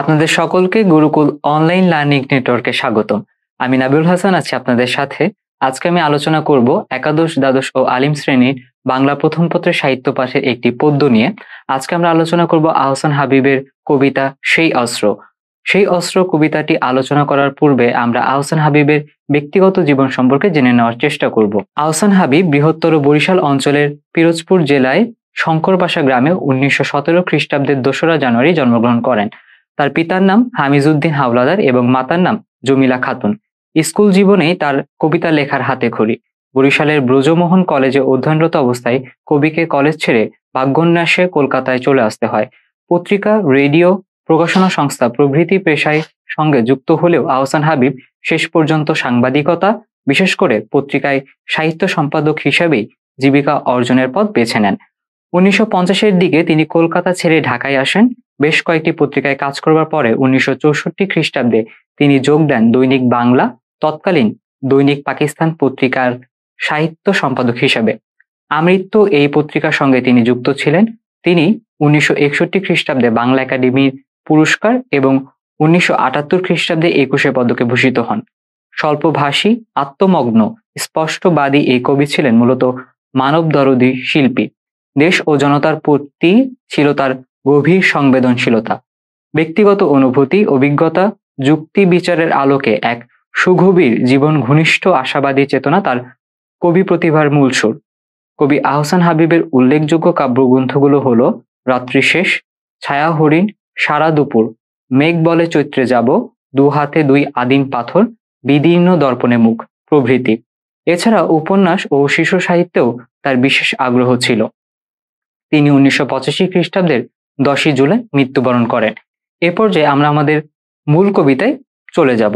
আপনাদের সকলকে Gurukul online learning নেটওয়ার্কে স্বাগতম আমি নাবিউল হাসান আছি আপনাদের সাথে আজকে আমি আলোচনা করব একাদশ দ্বাদশ ও আলিম শ্রেণীর বাংলা প্রথম পত্রের সাহিত্য পাঠের একটি পদ্য নিয়ে আজকে আমরা আলোচনা করব আহসান হাবিবের কবিতা সেই অস্ত্র সেই অস্ত্র কবিতাটি আলোচনা করার পূর্বে আমরা আহসান হাবিবের ব্যক্তিগত জীবন সম্পর্কে জেনে নেওয়ার চেষ্টা করব আহসান হাবিব বৃহত্তর বরিশাল অঞ্চলের পিরোজপুর জেলায় শঙ্করবাসা গ্রামে উনিশশো সতেরো খ্রিস্টাব্দের দোসরা জানুয়ারি জন্মগ্রহণ করেন তার পিতার নাম হামিজুদ্দিন হাওলাদার এবং মাতার নাম জমিলা খাতুন স্কুল জীবনেই তার কবিতা লেখার হাতে খড়ি বরিশালের ব্রজমোহন কলেজে অধ্যয়নরত অবস্থায় কবিকে কলেজ ছেড়ে ভাগ্যন্যাসে কলকাতায় চলে আসতে হয় পত্রিকা রেডিও প্রকাশনা সংস্থা প্রভৃতি পেশায় সঙ্গে যুক্ত হলেও আহসান হাবিব শেষ পর্যন্ত সাংবাদিকতা বিশেষ করে পত্রিকায় সাহিত্য সম্পাদক হিসাবেই জীবিকা অর্জনের পথ বেছে নেন উনিশশো পঞ্চাশের দিকে তিনি কলকাতা ছেড়ে ঢাকায় আসেন বেশ কয়েকটি পত্রিকায় কাজ করবার পরে উনিশশো চৌষট্টি খ্রিস্টাব্দে তিনি যোগ দেন দৈনিক বাংলা তৎকালীন দৈনিক পাকিস্তান পত্রিকার সাহিত্য সম্পাদক হিসাবে আমৃত্য এই পত্রিকার সঙ্গে তিনি যুক্ত ছিলেন তিনি উনিশশো একষট্টি খ্রিস্টাব্দে বাংলা একাডেমির পুরস্কার এবং উনিশশো আটাত্তর খ্রিস্টাব্দে একুশে পদকে ভূষিত হন স্বল্পভাষী আত্মমগ্ন স্পষ্টবাদী এই কবি ছিলেন মূলত দরদী শিল্পী দেশ ও জনতার প্রতি ছিল তার গভীর সংবেদনশীলতা ব্যক্তিগত অনুভূতি অভিজ্ঞতা যুক্তি বিচারের আলোকে এক সুগভীর জীবন ঘনিষ্ঠ আশাবাদী চেতনা তার কবি প্রতিভার মূল সুর কবি আহসান হাবিবের উল্লেখযোগ্য কাব্যগ্রন্থগুলো হল রাত্রিশেষ ছায়া হরিণ সারা দুপুর মেঘ বলে চৈত্রে যাব দু হাতে দুই আদিম পাথর বিদীর্ণ দর্পণে মুখ প্রভৃতি এছাড়া উপন্যাস ও শিশু সাহিত্যেও তার বিশেষ আগ্রহ ছিল তিনি উনিশশো পঁচাশি খ্রিস্টাব্দের দশই জুলাই মৃত্যুবরণ করেন এ পর্যায়ে আমরা আমাদের মূল কবিতায় চলে যাব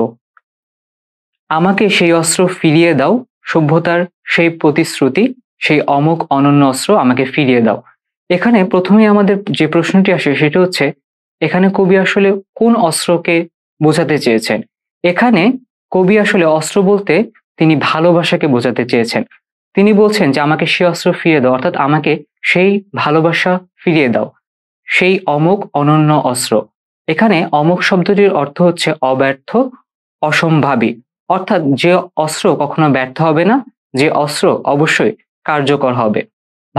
আমাকে সেই অস্ত্র ফিরিয়ে দাও সভ্যতার সেই প্রতিশ্রুতি সেই অমুক অনন্য অস্ত্র আমাকে ফিরিয়ে দাও এখানে প্রথমে আমাদের যে প্রশ্নটি আসে সেটি হচ্ছে এখানে কবি আসলে কোন অস্ত্রকে বোঝাতে চেয়েছেন এখানে কবি আসলে অস্ত্র বলতে তিনি ভালোবাসাকে বোঝাতে চেয়েছেন তিনি বলছেন যে আমাকে সেই অস্ত্র ফিরিয়ে দাও অর্থাৎ আমাকে সেই ভালোবাসা ফিরিয়ে দাও সেই অমুক অনন্য অস্ত্র এখানে অমুক শব্দটির অর্থ হচ্ছে অব্যর্থ অসম্ভাবী অর্থাৎ যে অস্ত্র কখনো ব্যর্থ হবে না যে অস্ত্র অবশ্যই কার্যকর হবে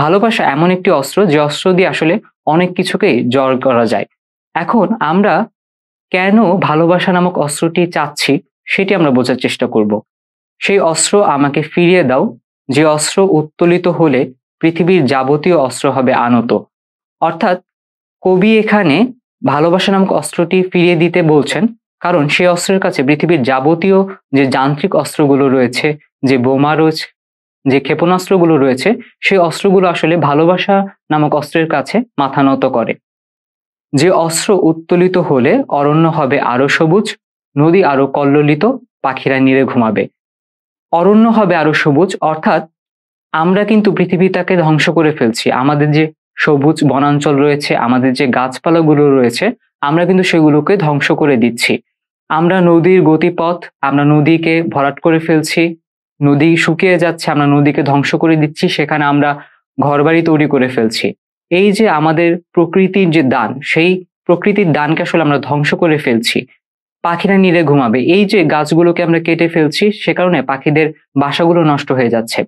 ভালোবাসা এমন একটি অস্ত্র যে অস্ত্র দিয়ে আসলে অনেক কিছুকেই জয় করা যায় এখন আমরা কেন ভালোবাসা নামক অস্ত্রটি চাচ্ছি সেটি আমরা বোঝার চেষ্টা করব সেই অস্ত্র আমাকে ফিরিয়ে দাও যে অস্ত্র উত্তোলিত হলে পৃথিবীর যাবতীয় অস্ত্র হবে আনত অর্থাৎ কবি এখানে ভালোবাসা নামক অস্ত্রটি ফিরিয়ে দিতে বলছেন কারণ সেই অস্ত্রের কাছে পৃথিবীর যাবতীয় যে যান্ত্রিক অস্ত্রগুলো রয়েছে যে বোমা রয়েছে যে ক্ষেপণাস্ত্রগুলো রয়েছে সেই অস্ত্রগুলো আসলে ভালোবাসা নামক অস্ত্রের কাছে মাথা নত করে যে অস্ত্র উত্তোলিত হলে অরণ্য হবে আরো সবুজ নদী আরো কল্লোলিত পাখিরা নীড়ে ঘুমাবে অরণ্য হবে আরো সবুজ অর্থাৎ আমরা কিন্তু পৃথিবীটাকে ধ্বংস করে ফেলছি আমাদের যে সবুজ বনাঞ্চল রয়েছে আমাদের যে গাছপালাগুলো রয়েছে আমরা কিন্তু সেগুলোকে ধ্বংস করে দিচ্ছি আমরা নদীর গতিপথ আমরা নদীকে ভরাট করে ফেলছি নদী শুকিয়ে যাচ্ছে আমরা নদীকে ধ্বংস করে দিচ্ছি সেখানে আমরা ঘরবাড়ি তৈরি করে ফেলছি এই যে আমাদের প্রকৃতির যে দান সেই প্রকৃতির দানকে আসলে আমরা ধ্বংস করে ফেলছি পাখিরা নীড়ে ঘুমাবে এই যে গাছগুলোকে আমরা কেটে ফেলছি সে কারণে পাখিদের বাসাগুলো নষ্ট হয়ে যাচ্ছে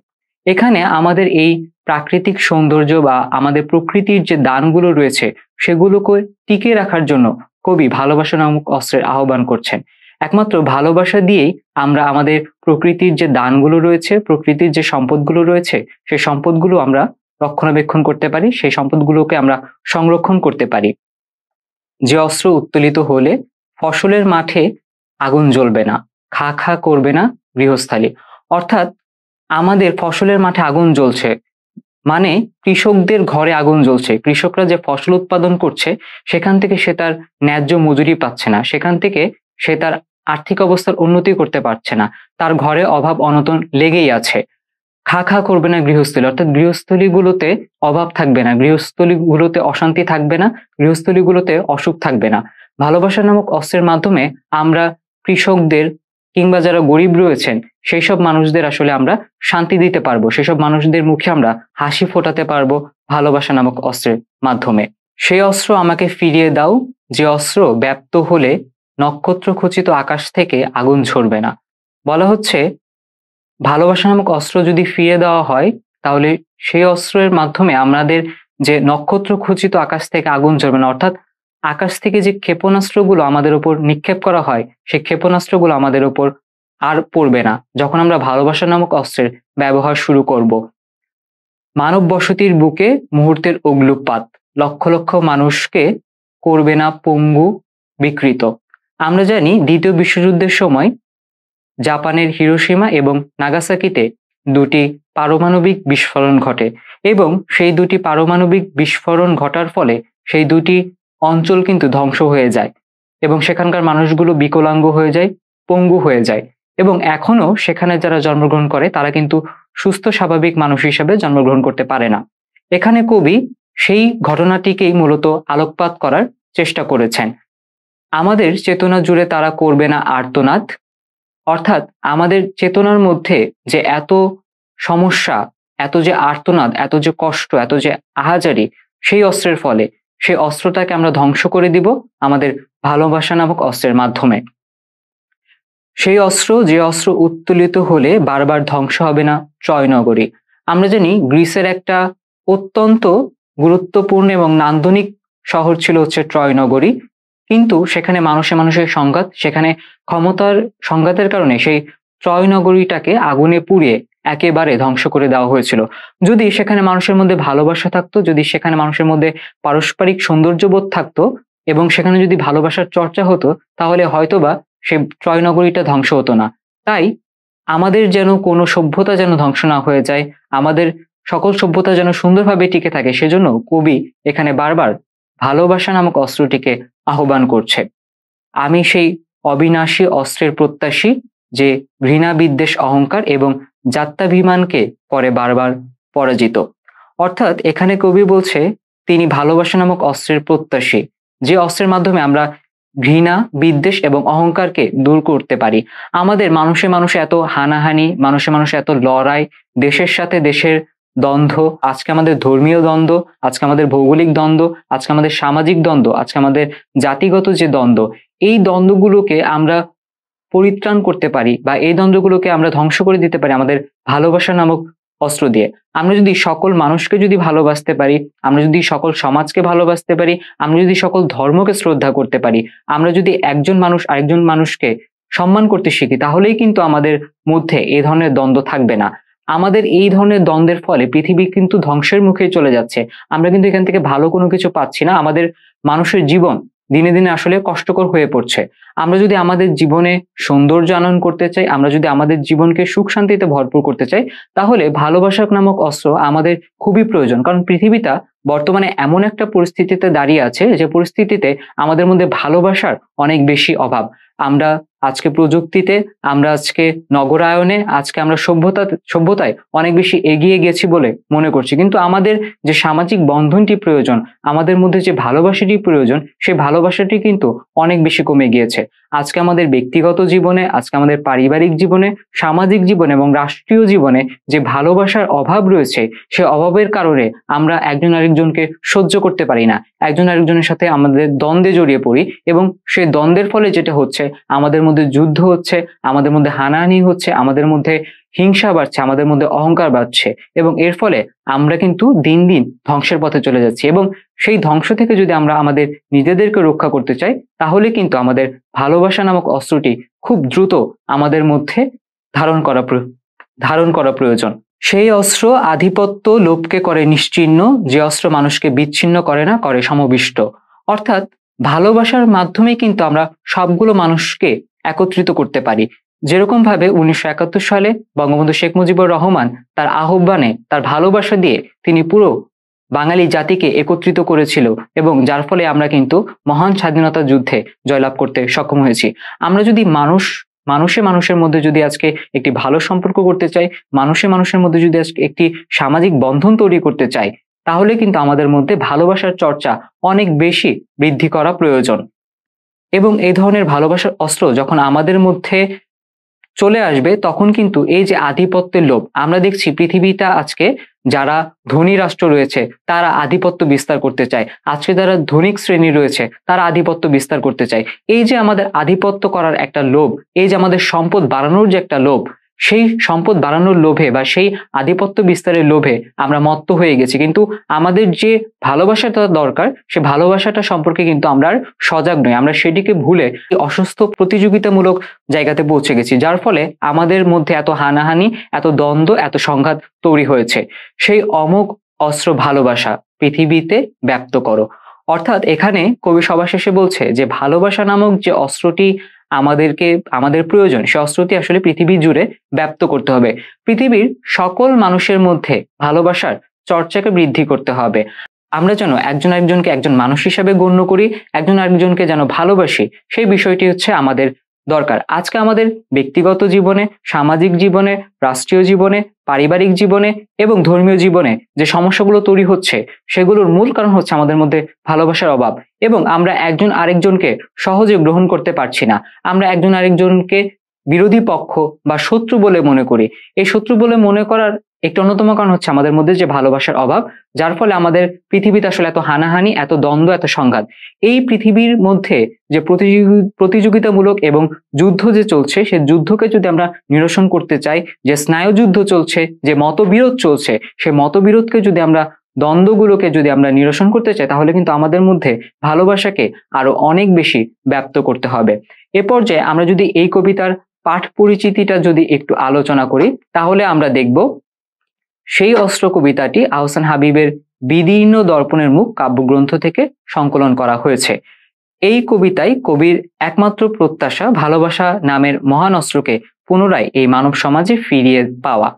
এখানে আমাদের এই প্রাকৃতিক সৌন্দর্য বা আমাদের প্রকৃতির যে দানগুলো রয়েছে সেগুলোকে টিকে রাখার জন্য কবি ভালোবাসা নামক অস্ত্রের আহ্বান করছেন একমাত্র ভালোবাসা দিয়েই আমরা আমাদের প্রকৃতির যে দানগুলো রয়েছে প্রকৃতির যে সম্পদগুলো রয়েছে সেই সম্পদগুলো আমরা রক্ষণাবেক্ষণ করতে পারি সেই সম্পদগুলোকে আমরা সংরক্ষণ করতে পারি যে অস্ত্র উত্তোলিত হলে ফসলের মাঠে আগুন জ্বলবে না খা খা করবে না গৃহস্থালী অর্থাৎ আমাদের ফসলের মাঠে আগুন জ্বলছে মানে কৃষকদের ঘরে আগুন জ্বলছে কৃষকরা যে ফসল উৎপাদন করছে সেখান থেকে সে তার ন্যায্য মজুরি পাচ্ছে না সেখান থেকে সে তার আর্থিক অবস্থার উন্নতি করতে পারছে না তার ঘরে অভাব অনতন লেগেই আছে খা খা করবে না গৃহস্থলী অর্থাৎ গৃহস্থলীগুলোতে অভাব থাকবে না গৃহস্থলীগুলোতে অশান্তি থাকবে না গৃহস্থলীগুলোতে অসুখ থাকবে না ভালোবাসা নামক অস্ত্রের মাধ্যমে আমরা কৃষকদের কিংবা যারা গরিব রয়েছেন সেই সব মানুষদের আসলে আমরা শান্তি দিতে পারবো সেসব মানুষদের মুখে আমরা হাসি ফোটাতে পারবো ভালোবাসা নামক অস্ত্রের মাধ্যমে সেই অস্ত্র আমাকে ফিরিয়ে দাও যে অস্ত্র ব্যপ্ত হলে নক্ষত্র খচিত আকাশ থেকে আগুন ঝরবে না বলা হচ্ছে ভালোবাসা নামক অস্ত্র যদি ফিরিয়ে দেওয়া হয় তাহলে সেই অস্ত্রের মাধ্যমে আমাদের যে নক্ষত্র খচিত আকাশ থেকে আগুন ঝরবে না অর্থাৎ আকাশ থেকে যে ক্ষেপণাস্ত্রগুলো আমাদের ওপর নিক্ষেপ করা হয় সেই ক্ষেপণাস্ত্রগুলো আমাদের ওপর আর পড়বে না যখন আমরা ভালোবাসা নামক অস্ত্রের ব্যবহার শুরু করব মানব বসতির বুকে মুহূর্তের অগ্লুপাত লক্ষ লক্ষ মানুষকে করবে না পঙ্গু বিকৃত আমরা জানি দ্বিতীয় বিশ্বযুদ্ধের সময় জাপানের হিরোসীমা এবং নাগাসাকিতে দুটি পারমাণবিক বিস্ফোরণ ঘটে এবং সেই দুটি পারমাণবিক বিস্ফোরণ ঘটার ফলে সেই দুটি অঞ্চল কিন্তু ধ্বংস হয়ে যায় এবং সেখানকার মানুষগুলো বিকলাঙ্গ হয়ে যায় পঙ্গু হয়ে যায় এবং এখনও সেখানে যারা জন্মগ্রহণ করে তারা কিন্তু সুস্থ স্বাভাবিক মানুষ হিসেবে জন্মগ্রহণ করতে পারে না এখানে কবি সেই ঘটনাটিকেই মূলত আলোকপাত করার চেষ্টা করেছেন আমাদের চেতনা জুড়ে তারা করবে না আর্তনাদ অর্থাৎ আমাদের চেতনার মধ্যে যে এত সমস্যা এত যে আর্তনাদ এত যে কষ্ট এত যে আহাজারি সেই অস্ত্রের ফলে সেই অস্ত্রটাকে আমরা ধ্বংস করে দিব আমাদের ভালোবাসা নামক অস্ত্রের মাধ্যমে সেই অস্ত্র যে অস্ত্র উত্তোলিত হলে বারবার ধ্বংস হবে না ট্রয়নগরী আমরা জানি গ্রিসের একটা অত্যন্ত গুরুত্বপূর্ণ এবং নান্দনিক শহর ছিল হচ্ছে ট্রয়নগরী কিন্তু সেখানে মানুষে মানুষের সংঘাত সেখানে ক্ষমতার সংঘাতের কারণে সেই ট্রয়নগরীটাকে আগুনে পুড়িয়ে একেবারে ধ্বংস করে দেওয়া হয়েছিল যদি সেখানে মানুষের মধ্যে ভালোবাসা থাকতো যদি সেখানে মানুষের মধ্যে পারস্পরিক সৌন্দর্যবোধ থাকতো এবং সেখানে যদি ভালোবাসার চর্চা হতো তাহলে হয়তোবা সে ত্রয়নগরীটা ধ্বংস হতো না তাই আমাদের যেন কোনো সভ্যতা যেন ধ্বংস না হয়ে যায় আমাদের সকল সভ্যতা যেন সুন্দরভাবে টিকে থাকে সেজন্য কবি এখানে বারবার ভালোবাসা নামক অস্ত্রটিকে আহ্বান করছে আমি সেই অবিনাশী অস্ত্রের প্রত্যাশী যে ঘৃণা বিদ্বেষ অহংকার এবং যাত্রাভিমানকে পরে বারবার পরাজিত অর্থাৎ এখানে কবি বলছে তিনি ভালোবাসা নামক অস্ত্রের প্রত্যাশী যে অস্ত্রের মাধ্যমে আমরা ঘৃণা বিদ্বেষ এবং অহংকারকে দূর করতে পারি আমাদের মানুষে মানুষে এত হানাহানি মানুষে মানুষে এত লড়াই দেশের সাথে দেশের দ্বন্দ্ব আজকে আমাদের ধর্মীয় দ্বন্দ্ব আজকে আমাদের ভৌগোলিক দ্বন্দ্ব আজকে আমাদের সামাজিক দ্বন্দ্ব আজকে আমাদের জাতিগত যে দ্বন্দ্ব এই দ্বন্দ্বগুলোকে আমরা পরিত্রাণ করতে পারি বা এই দ্বন্দ্বগুলোকে আমরা ধ্বংস করে দিতে পারি আমাদের ভালোবাসা নামক অস্ত্র দিয়ে আমরা যদি সকল মানুষকে যদি ভালোবাসতে পারি আমরা যদি সকল সমাজকে ভালোবাসতে পারি আমরা যদি সকল ধর্মকে শ্রদ্ধা করতে পারি আমরা যদি একজন মানুষ আরেকজন মানুষকে সম্মান করতে শিখি তাহলেই কিন্তু আমাদের মধ্যে এই ধরনের দ্বন্দ্ব থাকবে না আমাদের এই ধরনের দ্বন্দ্বের ফলে পৃথিবী কিন্তু ধ্বংসের মুখে চলে যাচ্ছে আমরা কিন্তু এখান থেকে ভালো কোনো কিছু পাচ্ছি না আমাদের মানুষের জীবন দিনে দিনে আসলে কষ্টকর হয়ে পড়ছে আমরা যদি আমাদের জীবনে সৌন্দর্য আনন করতে চাই আমরা যদি আমাদের জীবনকে সুখ শান্তিতে ভরপুর করতে চাই তাহলে ভালোবাসক নামক অস্ত্র আমাদের খুবই প্রয়োজন কারণ পৃথিবীটা বর্তমানে এমন একটা পরিস্থিতিতে দাঁড়িয়ে আছে যে পরিস্থিতিতে আমাদের মধ্যে ভালোবাসার অনেক বেশি অভাব আমরা আজকে প্রযুক্তিতে আমরা আজকে নগরায়নে আজকে আমরা সভ্যতা সভ্যতায় অনেক বেশি এগিয়ে গেছি বলে মনে করছি কিন্তু আমাদের যে সামাজিক বন্ধনটি প্রয়োজন আমাদের মধ্যে যে ভালোবাসাটি প্রয়োজন সেই ভালোবাসাটি কিন্তু অনেক বেশি কমে গিয়েছে আজকে আমাদের ব্যক্তিগত জীবনে আজকে আমাদের পারিবারিক জীবনে সামাজিক জীবনে এবং রাষ্ট্রীয় জীবনে যে ভালোবাসার অভাব রয়েছে সে অভাবের কারণে আমরা একজন আরেকজনকে সহ্য করতে পারি না একজন আরেকজনের সাথে আমাদের দ্বন্দ্বে জড়িয়ে পড়ি এবং সেই দ্বন্দ্বের ফলে যেটা হচ্ছে আমাদের মধ্যে যুদ্ধ হচ্ছে আমাদের মধ্যে হানাহানি হচ্ছে আমাদের মধ্যে হিংসা বাড়ছে আমাদের মধ্যে অহংকার বাড়ছে এবং এর ফলে আমরা কিন্তু দিন দিন ধ্বংসের পথে চলে যাচ্ছি এবং সেই ধ্বংস থেকে যদি আমরা আমাদের নিজেদেরকে রক্ষা করতে চাই তাহলে কিন্তু আমাদের ভালোবাসা নামক অস্ত্রটি খুব দ্রুত আমাদের মধ্যে ধারণ করা ধারণ করা প্রয়োজন সেই অস্ত্র আধিপত্য লোভকে করে নিশ্চিন্ন যে অস্ত্র মানুষকে বিচ্ছিন্ন করে না করে সমবিষ্ট অর্থাৎ ভালোবাসার মাধ্যমে কিন্তু আমরা সবগুলো মানুষকে একত্রিত করতে পারি যেরকম ভাবে উনিশশো সালে বঙ্গবন্ধু শেখ মুজিবুর রহমান তার আহ্বানে তার ভালোবাসা দিয়ে তিনি পুরো বাঙালি জাতিকে একত্রিত করেছিল এবং যার ফলে আমরা কিন্তু মহান স্বাধীনতা যুদ্ধে জয়লাভ করতে সক্ষম হয়েছি আমরা যদি মানুষ মানুষে মানুষের মধ্যে যদি আজকে একটি ভালো সম্পর্ক করতে চাই মানুষে মানুষের মধ্যে যদি আজকে একটি সামাজিক বন্ধন তৈরি করতে চাই তাহলে কিন্তু আমাদের মধ্যে ভালোবাসার চর্চা অনেক বেশি বৃদ্ধি করা প্রয়োজন এবং এই ধরনের ভালোবাসার অস্ত্র যখন আমাদের মধ্যে চলে আসবে তখন কিন্তু এই যে আধিপত্যের লোভ আমরা দেখছি পৃথিবীটা আজকে যারা ধনী রাষ্ট্র রয়েছে তারা আধিপত্য বিস্তার করতে চায় আজকে যারা ধনিক শ্রেণী রয়েছে তারা আধিপত্য বিস্তার করতে চায় এই যে আমাদের আধিপত্য করার একটা লোভ এই যে আমাদের সম্পদ বাড়ানোর যে একটা লোভ সেই সম্পদ বাড়ানোর লোভে বা সেই আধিপত্য বিস্তারের লোভে আমরা মত্ত হয়ে গেছি কিন্তু আমাদের যে ভালোবাসাটা দরকার সে ভালোবাসাটা সম্পর্কে কিন্তু আমরা আর সজাগ নই আমরা সেটিকে ভুলে অসুস্থ প্রতিযোগিতামূলক জায়গাতে পৌঁছে গেছি যার ফলে আমাদের মধ্যে এত হানাহানি এত দ্বন্দ্ব এত সংঘাত তৈরি হয়েছে সেই অমোক অস্ত্র ভালোবাসা পৃথিবীতে ব্যক্ত করো অর্থাৎ এখানে কবি সবার শেষে বলছে যে ভালোবাসা নামক যে অস্ত্রটি আমাদেরকে আমাদের প্রয়োজন সশ্রুতি আসলে পৃথিবী জুড়ে ব্যপ্ত করতে হবে পৃথিবীর সকল মানুষের মধ্যে ভালোবাসার চর্চাকে বৃদ্ধি করতে হবে আমরা যেন একজন একজনকে একজন মানুষ হিসাবে গণ্য করি একজন আরেকজনকে যেন ভালোবাসি সেই বিষয়টি হচ্ছে আমাদের দরকার আজকে আমাদের ব্যক্তিগত জীবনে সামাজিক জীবনে রাষ্ট্রীয় জীবনে পারিবারিক জীবনে এবং ধর্মীয় জীবনে যে সমস্যাগুলো তৈরি হচ্ছে সেগুলোর মূল কারণ হচ্ছে আমাদের মধ্যে ভালোবাসার অভাব এবং আমরা একজন আরেকজনকে সহজে গ্রহণ করতে পারছি না আমরা একজন আরেকজনকে বিরোধী পক্ষ বা শত্রু বলে মনে করি এই শত্রু বলে মনে করার একটা অন্যতম কারণ হচ্ছে আমাদের মধ্যে যে ভালোবাসার অভাব যার ফলে আমাদের পৃথিবীতে আসলে এত হানাহানি এত দ্বন্দ্ব এত সংঘাত এই পৃথিবীর মধ্যে যে প্রতিযোগিতামূলক এবং যুদ্ধ যে চলছে সে যুদ্ধকে যদি আমরা নিরসন করতে চাই যে স্নায়ুযুদ্ধ চলছে যে মতবিরোধ চলছে সে মতবিরোধকে যদি আমরা দ্বন্দ্বগুলোকে যদি আমরা নিরসন করতে চাই তাহলে কিন্তু আমাদের মধ্যে ভালোবাসাকে আরো অনেক বেশি ব্যপ্ত করতে হবে এ পর্যায়ে আমরা যদি এই কবিতার পাঠ পরিচিতিটা যদি একটু আলোচনা করি তাহলে আমরা দেখব সেই অস্ত্র কবিতাটি আহসান হাবিবের বিদীর্ণ দর্পণের মুখ কাব্যগ্রন্থ থেকে সংকলন করা হয়েছে এই কবিতায় কবির একমাত্র প্রত্যাশা ভালোবাসা নামের মহান অস্ত্রকে পুনরায় এই মানব সমাজে ফিরিয়ে পাওয়া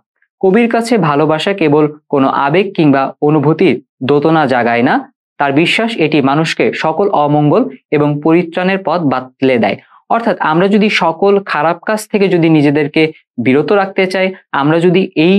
কবির কাছে ভালোবাসা কেবল কোনো আবেগ কিংবা অনুভূতির দোতনা জাগায় না তার বিশ্বাস এটি মানুষকে সকল অমঙ্গল এবং পরিত্রাণের পথ বাতলে দেয় অর্থাৎ আমরা যদি সকল খারাপ কাজ থেকে যদি নিজেদেরকে বিরত রাখতে চাই আমরা যদি এই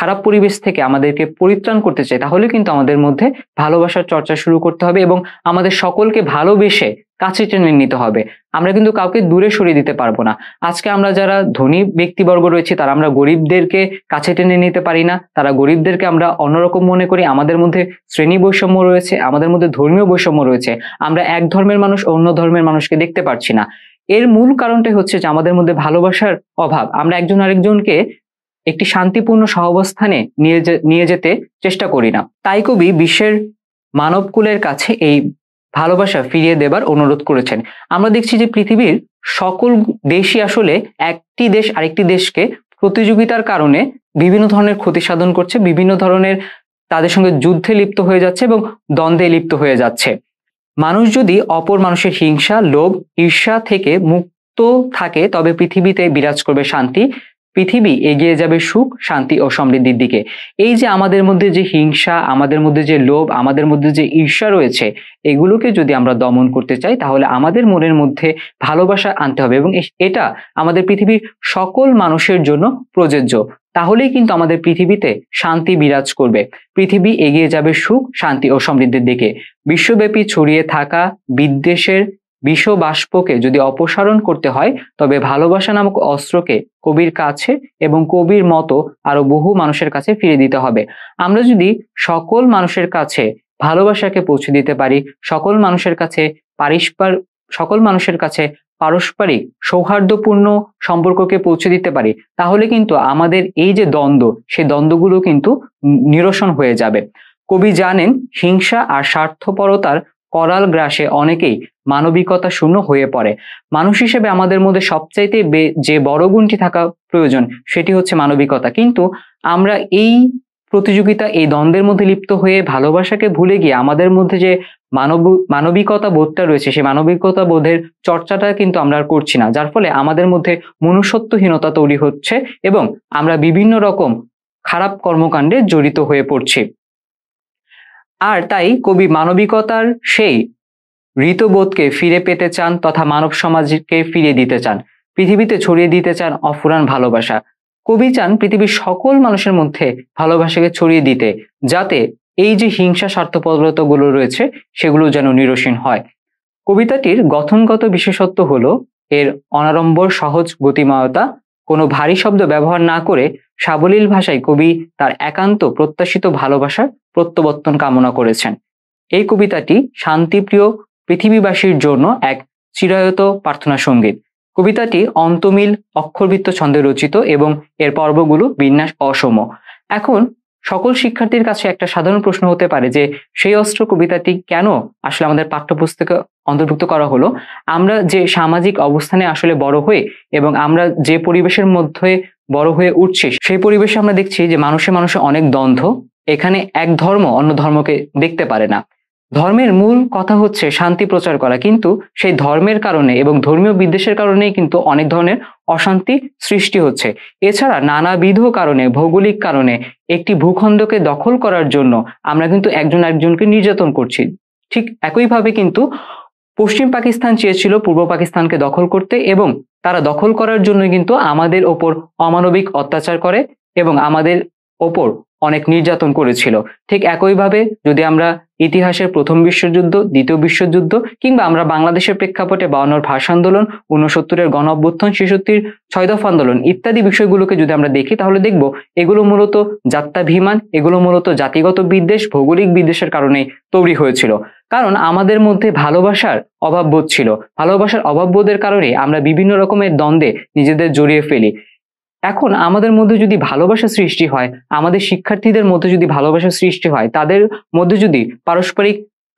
খারাপ পরিবেশ থেকে আমাদেরকে পরিত্রাণ করতে চাই তাহলে কিন্তু আমাদের মধ্যে ভালোবাসার চর্চা শুরু করতে হবে এবং আমাদের সকলকে ভালোবেসে কাছে টেনে নিতে হবে আমরা কিন্তু কাউকে দূরে সরিয়ে দিতে পারবো না আজকে আমরা যারা ধনী ব্যক্তিবর্গ রয়েছে তারা আমরা গরিবদেরকে কাছে টেনে নিতে পারি না তারা গরিবদেরকে আমরা অন্যরকম মনে করি আমাদের মধ্যে শ্রেণী বৈষম্য রয়েছে আমাদের মধ্যে ধর্মীয় বৈষম্য রয়েছে আমরা এক ধর্মের মানুষ অন্য ধর্মের মানুষকে দেখতে পারছি না এর মূল কারণটাই হচ্ছে যে আমাদের মধ্যে ভালোবাসার অভাব আমরা একজন আরেকজনকে একটি শান্তিপূর্ণ সহাবস্থানে নিয়ে নিয়ে যেতে চেষ্টা করি না তাই কবি বিশ্বের মানবকুলের কাছে এই ভালোবাসা ফিরিয়ে দেবার অনুরোধ করেছেন আমরা দেখছি যে পৃথিবীর সকল দেশই আসলে একটি দেশ আরেকটি দেশকে প্রতিযোগিতার কারণে বিভিন্ন ধরনের ক্ষতি সাধন করছে বিভিন্ন ধরনের তাদের সঙ্গে যুদ্ধে লিপ্ত হয়ে যাচ্ছে এবং দ্বন্দ্বে লিপ্ত হয়ে যাচ্ছে মানুষ যদি অপর মানুষের হিংসা লোভ ঈর্ষা থেকে মুক্ত থাকে তবে পৃথিবীতে বিরাজ করবে শান্তি পৃথিবী এগিয়ে যাবে সুখ শান্তি ও সমৃদ্ধির দিকে এই যে আমাদের মধ্যে যে হিংসা আমাদের মধ্যে যে লোভ আমাদের মধ্যে যে ঈর্ষা রয়েছে এগুলোকে যদি আমরা দমন করতে চাই তাহলে আমাদের মনের মধ্যে ভালোবাসা আনতে হবে এবং এটা আমাদের পৃথিবীর সকল মানুষের জন্য প্রযোজ্য তাহলেই কিন্তু আমাদের পৃথিবীতে শান্তি বিরাজ করবে পৃথিবী এগিয়ে যাবে সুখ শান্তি ও সমৃদ্ধির দিকে বিশ্বব্যাপী ছড়িয়ে থাকা বিদ্বেষের বিষ বাষ্পকে যদি অপসারণ করতে হয় তবে ভালোবাসা নামক অস্ত্রকে কবির কাছে এবং কবির মতো আরো বহু মানুষের কাছে ফিরে দিতে হবে আমরা যদি সকল মানুষের কাছে ভালোবাসাকে পৌঁছে দিতে পারি সকল মানুষের কাছে পারিস্পার সকল মানুষের কাছে পারস্পরিক সৌহার্দ্যপূর্ণ সম্পর্ককে পৌঁছে দিতে পারি তাহলে কিন্তু আমাদের এই যে দ্বন্দ্ব সেই দ্বন্দ্বগুলো কিন্তু নিরসন হয়ে যাবে কবি জানেন হিংসা আর স্বার্থপরতার করাল গ্রাসে অনেকেই মানবিকতা শূন্য হয়ে পড়ে মানুষ হিসেবে আমাদের মধ্যে সবচাইতে যে বড় গুণটি থাকা প্রয়োজন সেটি হচ্ছে মানবিকতা কিন্তু আমরা এই প্রতিযোগিতা এই দ্বন্দ্বের মধ্যে লিপ্ত হয়ে ভালোবাসাকে ভুলে গিয়ে আমাদের মধ্যে যে মানব মানবিকতা বোধটা রয়েছে সেই মানবিকতা বোধের চর্চাটা কিন্তু আমরা আর করছি না যার ফলে আমাদের মধ্যে মনুষ্যত্বহীনতা তৈরি হচ্ছে এবং আমরা বিভিন্ন রকম খারাপ কর্মকাণ্ডে জড়িত হয়ে পড়ছি আর তাই কবি মানবিকতার সেই ঋতবোধকে ফিরে পেতে চান তথা মানব সমাজকে ফিরিয়ে দিতে চান পৃথিবীতে ছড়িয়ে দিতে চান অফুরান ভালোবাসা কবি চান পৃথিবীর সকল মানুষের মধ্যে ভালোবাসাকে ছড়িয়ে দিতে যাতে এই যে হিংসা স্বার্থপরতাগুলো রয়েছে সেগুলো যেন নিরসীন হয় কবিতাটির গঠনগত বিশেষত্ব হলো এর অনাড়ম্বর সহজ গতিময়তা কোনো ভারী শব্দ ব্যবহার না করে সাবলীল ভাষায় কবি তার একান্ত প্রত্যাশিত ভালোবাসার প্রত্যাবর্তন কামনা করেছেন এই কবিতাটি শান্তিপ্রিয় পৃথিবীবাসীর জন্য এক চিরায়ত প্রার্থনা সঙ্গীত কবিতাটি অন্তমিল অক্ষরবৃত্ত ছন্দে রচিত এবং এর পর্বগুলো বিন্যাস অসম এখন সকল শিক্ষার্থীর কাছে একটা সাধারণ প্রশ্ন হতে পারে যে সেই অস্ত্র কবিতাটি কেন আসলে আমাদের পাঠ্যপুস্তকে অন্তর্ভুক্ত করা হলো আমরা যে সামাজিক অবস্থানে আসলে বড় হয়ে এবং আমরা যে পরিবেশের মধ্যে বড় হয়ে উঠছি সেই পরিবেশে আমরা দেখছি যে মানুষে মানুষে অনেক দ্বন্দ্ব এখানে এক ধর্ম অন্য ধর্মকে দেখতে পারে না ধর্মের মূল কথা হচ্ছে শান্তি প্রচার করা কিন্তু সেই ধর্মের কারণে এবং ধর্মীয় বিদ্বেষের কারণেই কিন্তু অনেক ধরনের অশান্তি সৃষ্টি হচ্ছে এছাড়া নানাবিধ কারণে ভৌগোলিক কারণে একটি ভূখণ্ডকে দখল করার জন্য আমরা কিন্তু একজন একজনকে নির্যাতন করছি ঠিক একইভাবে কিন্তু পশ্চিম পাকিস্তান চেয়েছিল পূর্ব পাকিস্তানকে দখল করতে এবং তারা দখল করার জন্য কিন্তু আমাদের ওপর অমানবিক অত্যাচার করে এবং আমাদের ওপর অনেক নির্যাতন করেছিল ঠিক একইভাবে যদি আমরা ইতিহাসের প্রথম বিশ্বযুদ্ধ দ্বিতীয় বিশ্বযুদ্ধ কিংবা আমরা বাংলাদেশের প্রেক্ষাপটে বাউন্নর ভাষা আন্দোলন ঊনসত্তরের গণ অভ্যুত্থান ছেষট্টির ছয় দফ আন্দোলন ইত্যাদি বিষয়গুলোকে যদি আমরা দেখি তাহলে দেখব এগুলো মূলত যাত্রাভিমান এগুলো মূলত জাতিগত বিদ্বেষ ভৌগোলিক বিদ্বেষের কারণে তৈরি হয়েছিল কারণ আমাদের মধ্যে ভালোবাসার অভাববোধ ছিল ভালোবাসার অভাববোধের কারণে আমরা বিভিন্ন রকমের দ্বন্দ্বে নিজেদের জড়িয়ে ফেলি এখন আমাদের মধ্যে যদি ভালোবাসা সৃষ্টি হয় আমাদের শিক্ষার্থীদের মধ্যে যদি ভালোবাসা সৃষ্টি হয় তাদের মধ্যে যদি পারস্পরিক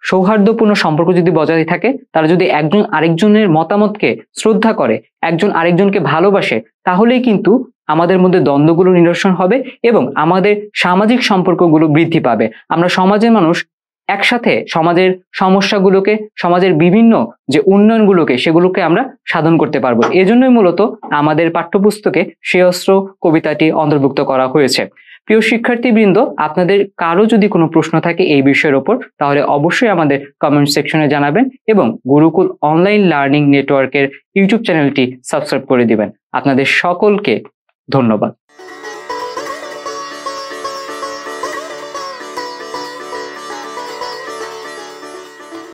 সৌহার্দ্যপূর্ণ সম্পর্ক যদি বজায় থাকে তারা যদি একজন আরেকজনের মতামতকে শ্রদ্ধা করে একজন আরেকজনকে ভালোবাসে তাহলেই কিন্তু আমাদের মধ্যে দ্বন্দ্বগুলো নিরসন হবে এবং আমাদের সামাজিক সম্পর্কগুলো বৃদ্ধি পাবে আমরা সমাজের মানুষ একসাথে সমাজের সমস্যাগুলোকে সমাজের বিভিন্ন যে উন্নয়নগুলোকে সেগুলোকে আমরা সাধন করতে পারবো এজন্যই মূলত আমাদের পাঠ্যপুস্তকে শ্রেয়স্ত্র কবিতাটি অন্তর্ভুক্ত করা হয়েছে প্রিয় শিক্ষার্থীবৃন্দ আপনাদের কারো যদি কোনো প্রশ্ন থাকে এই বিষয়ের ওপর তাহলে অবশ্যই আমাদের কমেন্ট সেকশনে জানাবেন এবং গুরুকুল অনলাইন লার্নিং নেটওয়ার্কের ইউটিউব চ্যানেলটি সাবস্ক্রাইব করে দিবেন আপনাদের সকলকে ধন্যবাদ